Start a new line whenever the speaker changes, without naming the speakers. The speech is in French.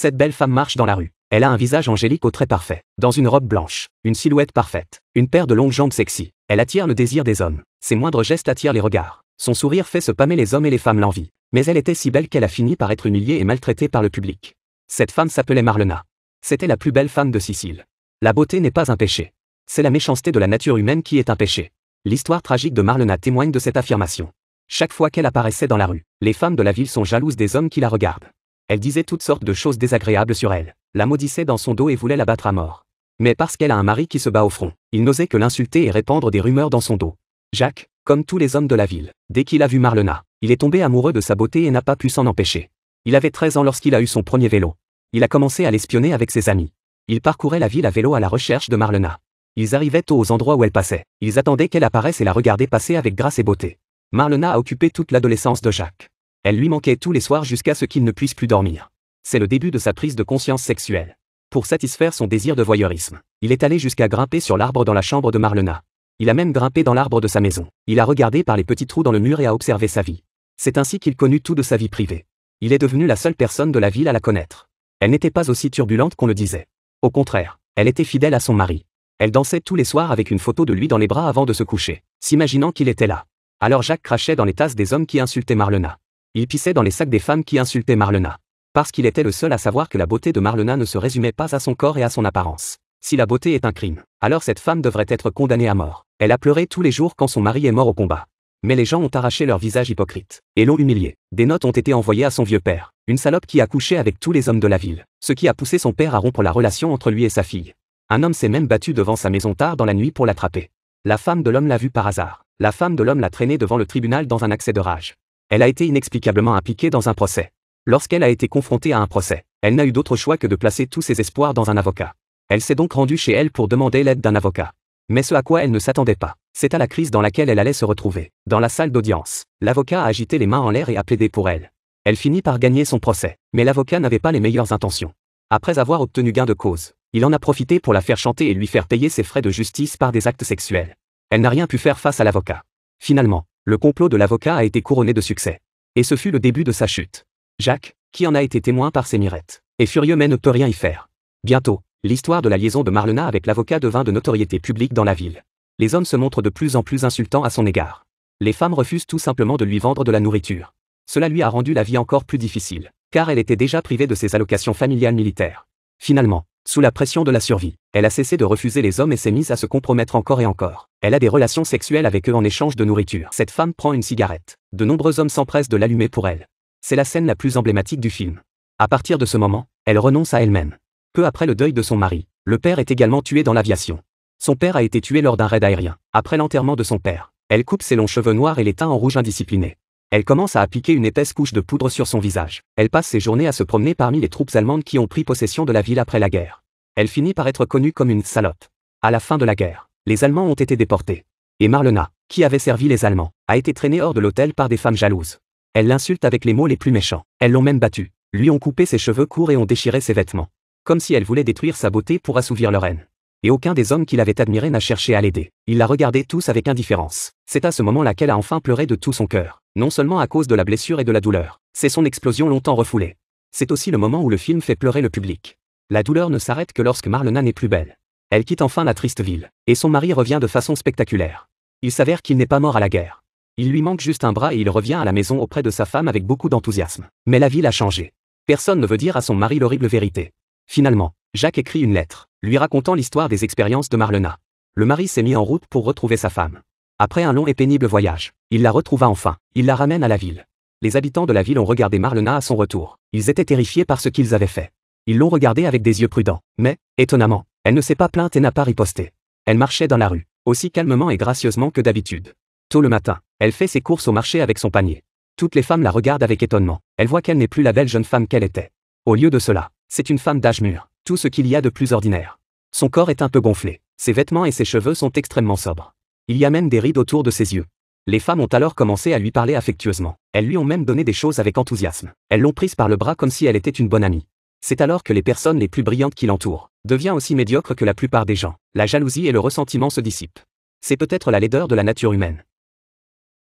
Cette belle femme marche dans la rue. Elle a un visage angélique au trait parfait, dans une robe blanche, une silhouette parfaite, une paire de longues jambes sexy. Elle attire le désir des hommes. Ses moindres gestes attirent les regards. Son sourire fait se pâmer les hommes et les femmes l'envie. Mais elle était si belle qu'elle a fini par être humiliée et maltraitée par le public. Cette femme s'appelait Marlena. C'était la plus belle femme de Sicile. La beauté n'est pas un péché. C'est la méchanceté de la nature humaine qui est un péché. L'histoire tragique de Marlena témoigne de cette affirmation. Chaque fois qu'elle apparaissait dans la rue, les femmes de la ville sont jalouses des hommes qui la regardent. Elle disait toutes sortes de choses désagréables sur elle, la maudissait dans son dos et voulait la battre à mort. Mais parce qu'elle a un mari qui se bat au front, il n'osait que l'insulter et répandre des rumeurs dans son dos. Jacques, comme tous les hommes de la ville, dès qu'il a vu Marlena, il est tombé amoureux de sa beauté et n'a pas pu s'en empêcher. Il avait 13 ans lorsqu'il a eu son premier vélo. Il a commencé à l'espionner avec ses amis. Il parcourait la ville à vélo à la recherche de Marlena. Ils arrivaient tôt aux endroits où elle passait. Ils attendaient qu'elle apparaisse et la regardaient passer avec grâce et beauté. Marlena a occupé toute l'adolescence de Jacques. Elle lui manquait tous les soirs jusqu'à ce qu'il ne puisse plus dormir. C'est le début de sa prise de conscience sexuelle. Pour satisfaire son désir de voyeurisme, il est allé jusqu'à grimper sur l'arbre dans la chambre de Marlena. Il a même grimpé dans l'arbre de sa maison. Il a regardé par les petits trous dans le mur et a observé sa vie. C'est ainsi qu'il connut tout de sa vie privée. Il est devenu la seule personne de la ville à la connaître. Elle n'était pas aussi turbulente qu'on le disait. Au contraire, elle était fidèle à son mari. Elle dansait tous les soirs avec une photo de lui dans les bras avant de se coucher, s'imaginant qu'il était là. Alors Jacques crachait dans les tasses des hommes qui insultaient Marlena. Il pissait dans les sacs des femmes qui insultaient Marlena. Parce qu'il était le seul à savoir que la beauté de Marlena ne se résumait pas à son corps et à son apparence. Si la beauté est un crime, alors cette femme devrait être condamnée à mort. Elle a pleuré tous les jours quand son mari est mort au combat. Mais les gens ont arraché leur visage hypocrite et l'ont humilié. Des notes ont été envoyées à son vieux père, une salope qui a couché avec tous les hommes de la ville, ce qui a poussé son père à rompre la relation entre lui et sa fille. Un homme s'est même battu devant sa maison tard dans la nuit pour l'attraper. La femme de l'homme l'a vu par hasard. La femme de l'homme l'a traînée devant le tribunal dans un accès de rage elle a été inexplicablement impliquée dans un procès. Lorsqu'elle a été confrontée à un procès, elle n'a eu d'autre choix que de placer tous ses espoirs dans un avocat. Elle s'est donc rendue chez elle pour demander l'aide d'un avocat. Mais ce à quoi elle ne s'attendait pas, c'est à la crise dans laquelle elle allait se retrouver. Dans la salle d'audience, l'avocat a agité les mains en l'air et a plaidé pour elle. Elle finit par gagner son procès, mais l'avocat n'avait pas les meilleures intentions. Après avoir obtenu gain de cause, il en a profité pour la faire chanter et lui faire payer ses frais de justice par des actes sexuels. Elle n'a rien pu faire face à l'avocat. Finalement, le complot de l'avocat a été couronné de succès. Et ce fut le début de sa chute. Jacques, qui en a été témoin par ses mirettes, est furieux mais ne peut rien y faire. Bientôt, l'histoire de la liaison de Marlena avec l'avocat devint de notoriété publique dans la ville. Les hommes se montrent de plus en plus insultants à son égard. Les femmes refusent tout simplement de lui vendre de la nourriture. Cela lui a rendu la vie encore plus difficile, car elle était déjà privée de ses allocations familiales militaires. Finalement, sous la pression de la survie, elle a cessé de refuser les hommes et s'est mise à se compromettre encore et encore. Elle a des relations sexuelles avec eux en échange de nourriture. Cette femme prend une cigarette. De nombreux hommes s'empressent de l'allumer pour elle. C'est la scène la plus emblématique du film. À partir de ce moment, elle renonce à elle-même. Peu après le deuil de son mari, le père est également tué dans l'aviation. Son père a été tué lors d'un raid aérien. Après l'enterrement de son père, elle coupe ses longs cheveux noirs et les teint en rouge indiscipliné. Elle commence à appliquer une épaisse couche de poudre sur son visage. Elle passe ses journées à se promener parmi les troupes allemandes qui ont pris possession de la ville après la guerre. Elle finit par être connue comme une salope. À la fin de la guerre, les Allemands ont été déportés. Et Marlena, qui avait servi les Allemands, a été traînée hors de l'hôtel par des femmes jalouses. Elle l'insulte avec les mots les plus méchants. Elles l'ont même battue, lui ont coupé ses cheveux courts et ont déchiré ses vêtements. Comme si elle voulait détruire sa beauté pour assouvir leur haine et aucun des hommes qu'il avait admirés n'a cherché à l'aider. Il la regardé tous avec indifférence. C'est à ce moment-là qu'elle a enfin pleuré de tout son cœur, non seulement à cause de la blessure et de la douleur, c'est son explosion longtemps refoulée. C'est aussi le moment où le film fait pleurer le public. La douleur ne s'arrête que lorsque Marlena n'est plus belle. Elle quitte enfin la triste ville, et son mari revient de façon spectaculaire. Il s'avère qu'il n'est pas mort à la guerre. Il lui manque juste un bras et il revient à la maison auprès de sa femme avec beaucoup d'enthousiasme. Mais la ville a changé. Personne ne veut dire à son mari l'horrible vérité. Finalement, Jacques écrit une lettre, lui racontant l'histoire des expériences de Marlena. Le mari s'est mis en route pour retrouver sa femme. Après un long et pénible voyage, il la retrouva enfin, il la ramène à la ville. Les habitants de la ville ont regardé Marlena à son retour. Ils étaient terrifiés par ce qu'ils avaient fait. Ils l'ont regardée avec des yeux prudents, mais, étonnamment, elle ne s'est pas plainte et n'a pas riposté. Elle marchait dans la rue, aussi calmement et gracieusement que d'habitude. Tôt le matin, elle fait ses courses au marché avec son panier. Toutes les femmes la regardent avec étonnement. Elle voit qu'elle n'est plus la belle jeune femme qu'elle était. Au lieu de cela, c'est une femme d'âge mûr, tout ce qu'il y a de plus ordinaire. Son corps est un peu gonflé, ses vêtements et ses cheveux sont extrêmement sobres. Il y a même des rides autour de ses yeux. Les femmes ont alors commencé à lui parler affectueusement. Elles lui ont même donné des choses avec enthousiasme. Elles l'ont prise par le bras comme si elle était une bonne amie. C'est alors que les personnes les plus brillantes qui l'entourent deviennent aussi médiocres que la plupart des gens. La jalousie et le ressentiment se dissipent. C'est peut-être la laideur de la nature humaine.